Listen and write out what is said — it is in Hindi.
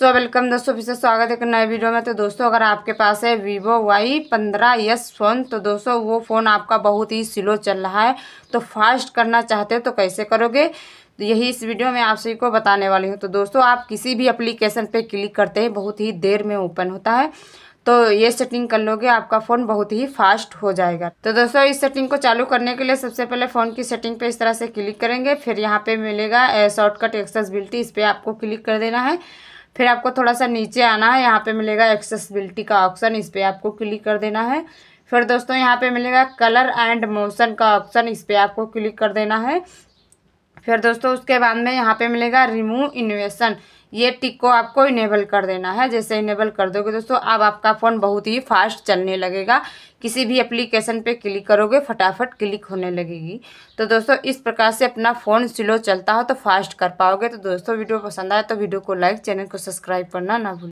सो तो वेलकम दोस्तों फिर से स्वागत है एक नए वीडियो में तो दोस्तों अगर आपके पास है वीवो वाई पंद्रह यस फ़ोन तो दोस्तों वो फ़ोन आपका बहुत ही स्लो चल रहा है तो फास्ट करना चाहते हो तो कैसे करोगे तो यही इस वीडियो में आप सभी को बताने वाली हूँ तो दोस्तों आप किसी भी अप्लीकेशन पर क्लिक करते हैं बहुत ही देर में ओपन होता है तो ये सेटिंग कर लोगे आपका फ़ोन बहुत ही फास्ट हो जाएगा तो दोस्तों इस सेटिंग को चालू करने के लिए सबसे पहले फ़ोन की सेटिंग पे इस तरह से क्लिक करेंगे फिर यहाँ पे मिलेगा शॉर्टकट एक्सेसबिलिटी इस पर आपको क्लिक कर देना है फिर आपको थोड़ा सा नीचे आना है यहाँ पे मिलेगा एक्सेसिबिलिटी का ऑप्शन इस पर आपको क्लिक कर देना है फिर दोस्तों यहाँ पे मिलेगा कलर एंड मोशन का ऑप्शन इस पर आपको क्लिक कर देना है फिर दोस्तों उसके बाद में यहाँ पे मिलेगा रिमूव इन्वेशन ये टिक को आपको इनेबल कर देना है जैसे इनेबल कर दोगे दोस्तों अब आपका फ़ोन बहुत ही फास्ट चलने लगेगा किसी भी एप्लीकेशन पे क्लिक करोगे फटाफट क्लिक होने लगेगी तो दोस्तों इस प्रकार से अपना फ़ोन स्लो चलता हो तो फास्ट कर पाओगे तो दोस्तों वीडियो पसंद आए तो वीडियो को लाइक चैनल को सब्सक्राइब करना ना भूलें